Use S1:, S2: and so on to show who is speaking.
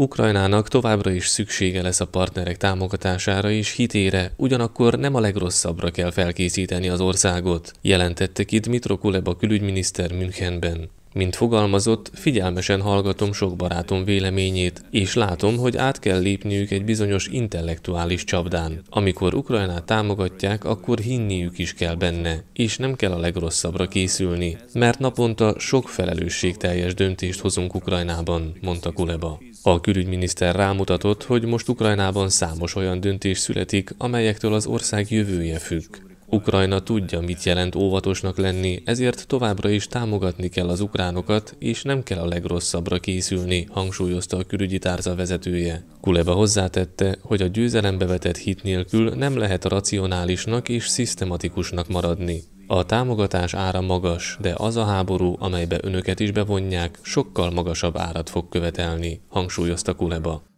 S1: Ukrajnának továbbra is szüksége lesz a partnerek támogatására és hitére, ugyanakkor nem a legrosszabbra kell felkészíteni az országot, jelentette ki Dmitro Kuleba külügyminiszter Münchenben. Mint fogalmazott, figyelmesen hallgatom sok barátom véleményét, és látom, hogy át kell lépniük egy bizonyos intellektuális csapdán. Amikor Ukrajnát támogatják, akkor hinniük is kell benne, és nem kell a legrosszabbra készülni, mert naponta sok felelősségteljes döntést hozunk Ukrajnában, mondta Kuleba. A külügyminiszter rámutatott, hogy most Ukrajnában számos olyan döntés születik, amelyektől az ország jövője függ. Ukrajna tudja, mit jelent óvatosnak lenni, ezért továbbra is támogatni kell az ukránokat, és nem kell a legrosszabbra készülni, hangsúlyozta a külügyi tárza vezetője.
S2: Kuleba hozzátette,
S1: hogy a győzelembe vetett hit nélkül nem lehet racionálisnak és szisztematikusnak maradni. A támogatás ára magas, de az a háború, amelybe önöket is bevonják, sokkal magasabb árat fog követelni, hangsúlyozta Kuleba.